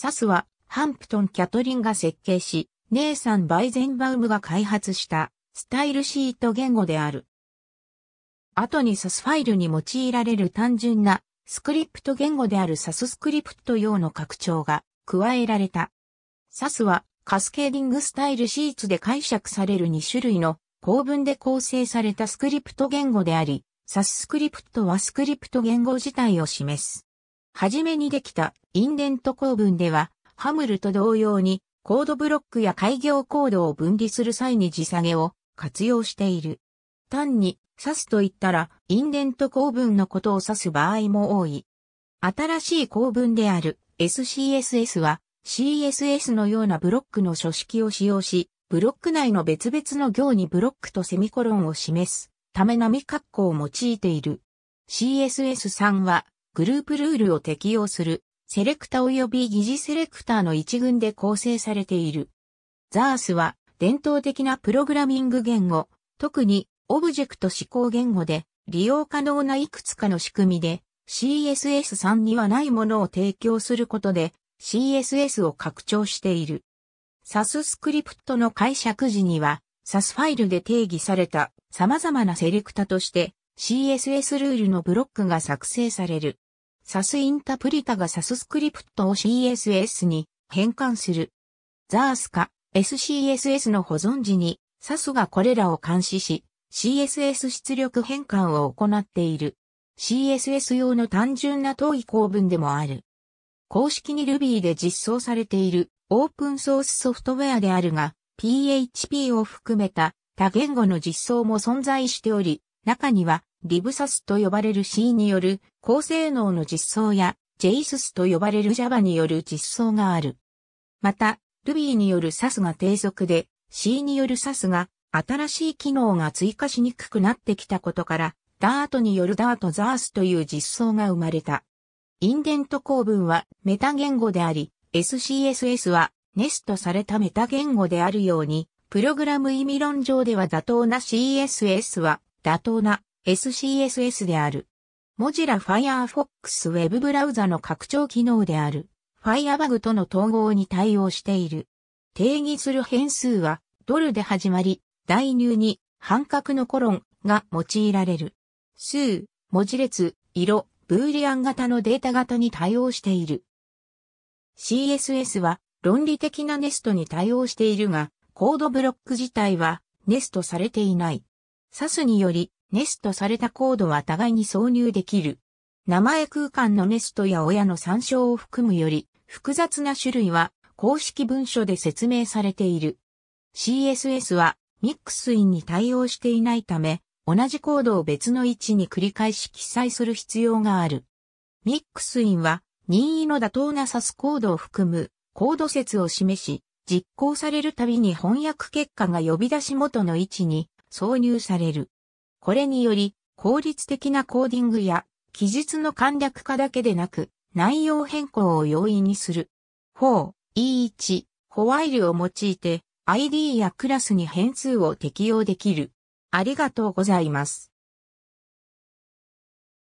サスは、ハンプトン・キャトリンが設計し、ネイサン・バイゼンバウムが開発した、スタイルシート言語である。後にサスファイルに用いられる単純な、スクリプト言語であるサススクリプト用の拡張が加えられた。サスは、カスケーディングスタイルシーツで解釈される2種類の構文で構成されたスクリプト言語であり、サススクリプトはスクリプト言語自体を示す。はじめにできたインデント構文では、ハムルと同様にコードブロックや開業コードを分離する際に時下げを活用している。単に指すと言ったら、インデント構文のことを指す場合も多い。新しい構文である SCSS は CSS のようなブロックの書式を使用し、ブロック内の別々の行にブロックとセミコロンを示すため波括弧を用いている。CSS3 はグループルールを適用する、セレクタ及び疑似セレクターの一群で構成されている。ザースは、伝統的なプログラミング言語、特に、オブジェクト指向言語で、利用可能ないくつかの仕組みで、CSS3 にはないものを提供することで、CSS を拡張している。サススクリプトの解釈時には、SAS ファイルで定義された様々なセレクタとして CSS ルールのブロックが作成される。SAS インタプリタが SAS スクリプトを CSS に変換する。ザースか SCSS の保存時に SAS がこれらを監視し CSS 出力変換を行っている。CSS 用の単純な等位構文でもある。公式に Ruby で実装されているオープンソースソフトウェアであるが、PHP を含めた多言語の実装も存在しており、中にはリブサスと呼ばれる C による高性能の実装や JSUS と呼ばれる Java による実装がある。また、Ruby による SAS が低速で C による SAS が新しい機能が追加しにくくなってきたことから、Dart による Dart ZARS という実装が生まれた。インデント構文はメタ言語であり、SCSS はネストされたメタ言語であるように、プログラム意味論上では妥当な CSS は妥当な SCSS である。モジラ Firefox ウェブブラウザの拡張機能である Firebug との統合に対応している。定義する変数はドルで始まり、代入に半角のコロンが用いられる。数、文字列、色、ブーリアン型のデータ型に対応している。CSS は論理的なネストに対応しているが、コードブロック自体はネストされていない。SAS によりネストされたコードは互いに挿入できる。名前空間のネストや親の参照を含むより複雑な種類は公式文書で説明されている。CSS はミックスインに対応していないため、同じコードを別の位置に繰り返し記載する必要がある。ミックスインは任意の妥当なサスコードを含むコード説を示し、実行されるたびに翻訳結果が呼び出し元の位置に挿入される。これにより、効率的なコーディングや、記述の簡略化だけでなく、内容変更を容易にする。4、E1、ホワイルを用いて、ID やクラスに変数を適用できる。ありがとうございます。